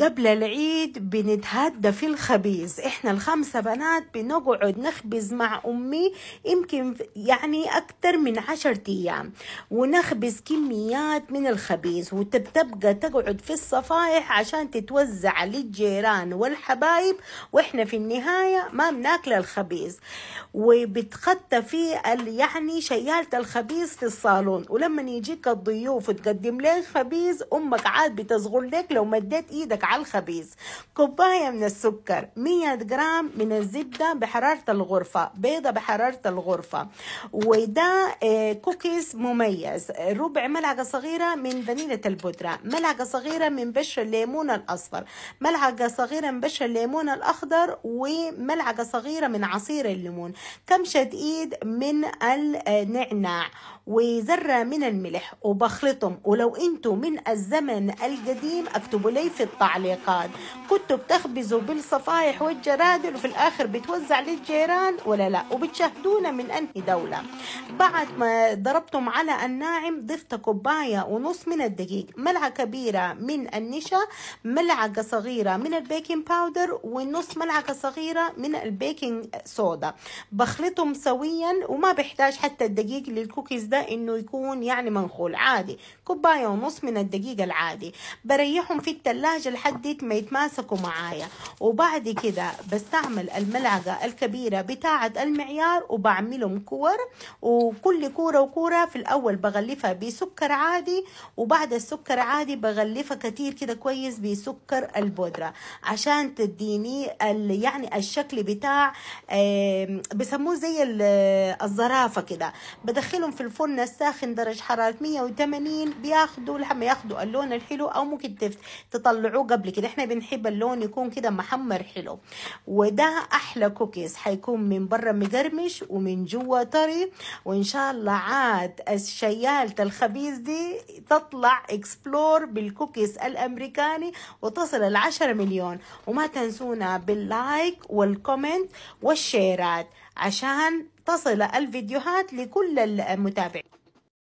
قبل العيد بنتهدى في الخبيز احنا الخمسة بنات بنقعد نخبز مع امي يمكن يعني اكتر من عشرة ايام ونخبز كميات من الخبيز وتبقى تقعد في الصفايح عشان تتوزع للجيران والحبايب واحنا في النهاية ما بناكل الخبيز وبتخطى في يعني شيالة الخبيز في الصالون ولما يجيك الضيوف وتقدم لك خبيز امك عاد بتصغر لك لو مديت ايدك عندك على الخبيز كوباية من السكر 100 جرام من الزبدة بحرارة الغرفة بيضة بحرارة الغرفة وده آه، كوكيز مميز ربع ملعقة صغيرة من فانيليا البودرة ملعقة صغيرة من بشر الليمون الأصفر ملعقة صغيرة من بشر الليمون الأخضر وملعقة صغيرة من عصير الليمون كمشة إيد من النعناع وذرة من الملح وبخلطهم ولو أنتم من الزمن القديم اكتبوا لي في الطعام تعليقات كنتوا بتخبزوا بالصفايح والجرادل وفي الآخر بتوزع للجيران ولا لا وبتشاهدونا من أنهي دولة بعد ما ضربتم على الناعم ضفت كوباية ونص من الدقيق ملعقة كبيرة من النشا ملعقة صغيرة من البيكنج باودر ونص ملعقة صغيرة من البيكنج صودا بخلطهم سويا وما بحتاج حتى الدقيق للكوكيز ده انه يكون يعني منخول عادي كوباية ونص من الدقيق العادي بريحهم في التلاجة لحد ما يتماسكوا معايا وبعد كده بستعمل الملعقة الكبيرة بتاعة المعيار وبعملهم كور وكل كورة وكورة في الأول بغلفها بسكر عادي وبعد السكر عادي بغلفها كتير كده كويس بسكر البودرة عشان تديني يعني الشكل بتاع بسموه زي الزرافة كده بدخلهم في الفرن الساخن درجة حرارة 180 بياخدوا لما ياخدوا اللون الحلو أو ممكن تطلعوه قبل كده احنا بنحب اللون يكون كده محمر حلو وده احلى كوكيز هيكون من بره مقرمش ومن جوه طري وان شاء الله عاد الشيالة الخبيز دي تطلع اكسبلور بالكوكيز الامريكاني وتصل ال مليون وما تنسونا باللايك والكومنت والشيرات عشان تصل الفيديوهات لكل المتابعين